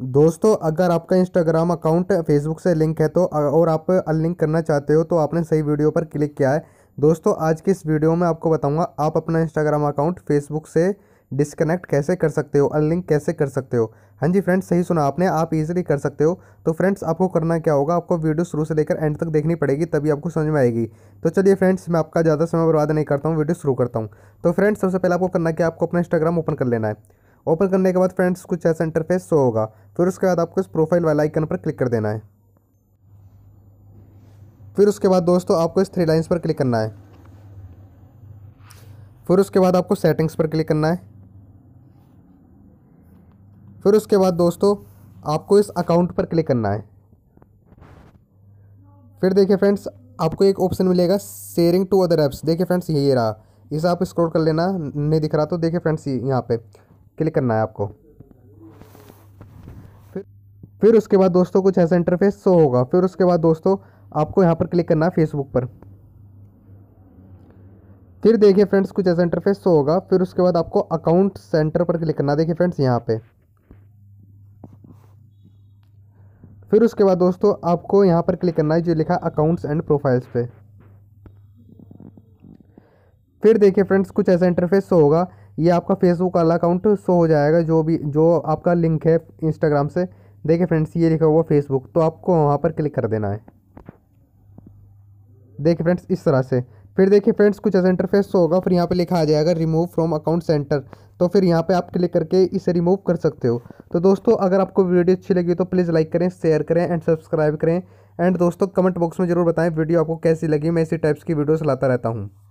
दोस्तों अगर आपका इंस्टाग्राम अकाउंट फेसबुक से लिंक है तो और आप अनलिंक करना चाहते हो तो आपने सही वीडियो पर क्लिक किया है दोस्तों आज की इस वीडियो में आपको बताऊंगा आप अपना इंस्टाग्राम अकाउंट फेसबुक से डिसकनेक्ट कैसे कर सकते हो अनलिंक कैसे कर सकते हो हाँ जी फ्रेंड्स सही सुना आपने आप इजीली कर सकते हो तो फ्रेंड्स आपको करना क्या होगा आपको वीडियो शुरू से लेकर एंड तक देखनी पड़ेगी तभी आपको समझ में आएगी तो चलिए फ्रेंड्स मैं आपका ज़्यादा समय बर्बाद नहीं करता हूँ वीडियो शुरू करता हूँ तो फ्रेंड्स सबसे पहले आपको करना क्या आपको अपना इंस्टाग्राम ओपन कर लेना है ओपन करने के बाद फ्रेंड्स कुछ ऐसा इंटरफेस शो होगा फिर उसके बाद आपको इस प्रोफाइल वाला आइकन पर क्लिक कर देना है फिर उसके बाद दोस्तों आपको इस थ्री लाइन्स पर क्लिक करना है फिर उसके बाद आपको सेटिंग्स पर क्लिक करना है फिर उसके बाद दोस्तों आपको इस अकाउंट पर क्लिक करना है फिर देखिए फ्रेंड्स आपको एक ऑप्शन मिलेगा शेयरिंग टू अदर ऐप्स देखिए फ्रेंड्स ये रहा इसे आप स्क्रॉल कर लेना नहीं दिख रहा तो देखिए फ्रेंड्स यहाँ पे क्लिक करना है आपको फिर फिर उसके बाद दोस्तों कुछ ऐसा इंटरफेस शो होगा फिर उसके बाद दोस्तों आपको यहाँ पर क्लिक करना है फेसबुक पर फिर देखिए फ्रेंड्स कुछ ऐसा इंटरफेस शो होगा फिर उसके बाद आपको अकाउंट सेंटर पर क्लिक करना देखिए फ्रेंड्स यहाँ पे फिर उसके बाद दोस्तों आपको यहाँ पर क्लिक करना है जो लिखा अकाउंट्स एंड प्रोफाइल्स पे फिर देखिए फ्रेंड्स कुछ ऐसा इंटरफेस होगा ये आपका फेसबुक वाला अकाउंट शो हो जाएगा जो भी जो आपका लिंक है इंस्टाग्राम से देखिए फ्रेंड्स ये लिखा हुआ फेसबुक तो आपको वहाँ पर क्लिक कर देना है देखिए फ्रेंड्स इस तरह से फिर देखिए फ्रेंड्स कुछ ऐसा इंटरफेस होगा फिर यहाँ पे लिखा आ जाएगा रिमूव फ्रॉम अकाउंट सेंटर तो फिर यहाँ पे आप क्लिक करके इसे रिमूव कर सकते हो तो दोस्तों अगर आपको वीडियो अच्छी लगी तो प्लीज़ लाइक करें शेयर करें एंड सब्सक्राइब करें एंड दोस्तों कमेंट बॉक्स में ज़रूर बताएं वीडियो आपको कैसी लगी मैं इसी टाइप्स की वीडियोज लाता रहता हूँ